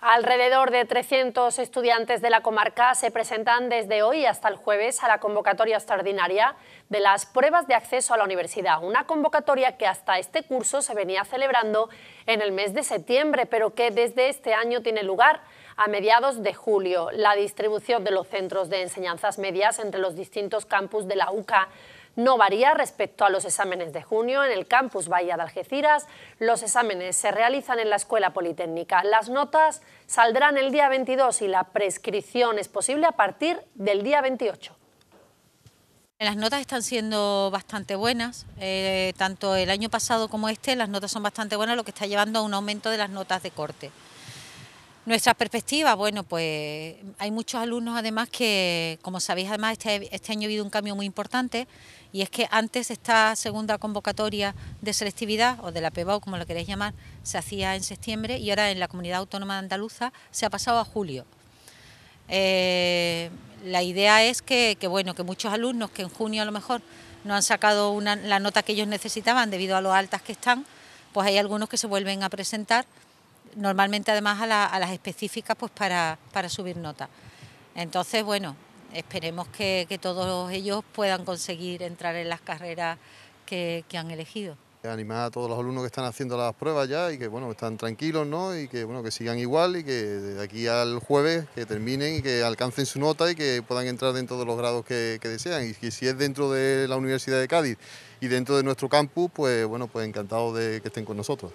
Alrededor de 300 estudiantes de la comarca se presentan desde hoy hasta el jueves a la convocatoria extraordinaria de las pruebas de acceso a la universidad, una convocatoria que hasta este curso se venía celebrando en el mes de septiembre, pero que desde este año tiene lugar a mediados de julio. La distribución de los centros de enseñanzas medias entre los distintos campus de la UCA no varía respecto a los exámenes de junio en el campus Bahía de Algeciras. Los exámenes se realizan en la Escuela Politécnica. Las notas saldrán el día 22 y la prescripción es posible a partir del día 28. Las notas están siendo bastante buenas, eh, tanto el año pasado como este las notas son bastante buenas, lo que está llevando a un aumento de las notas de corte. Nuestras perspectivas, bueno, pues hay muchos alumnos además que, como sabéis, además este, este, año ha habido un cambio muy importante y es que antes esta segunda convocatoria de selectividad o de la PEBAU, como lo queréis llamar, se hacía en septiembre y ahora en la comunidad autónoma de andaluza se ha pasado a julio. Eh, la idea es que, bueno, que muchos alumnos que en junio a lo mejor no han sacado la nota que ellos necesitaban debido a lo altas que están, pues hay algunos que se vuelven a presentar normalmente además a, las específicas pues para, subir nota. Entonces, bueno, esperemos que, todos ellos puedan conseguir entrar en las carreras que, han elegido. Animar a todos los alumnos que están haciendo las pruebas ya y que bueno, están tranquilos ¿no? y que bueno, que sigan igual y que de aquí al jueves que terminen y que alcancen su nota y que puedan entrar dentro de los grados que, desean. Y que si es dentro de la Universidad de Cádiz y dentro de nuestro campus, pues bueno, pues encantado de que estén con nosotros.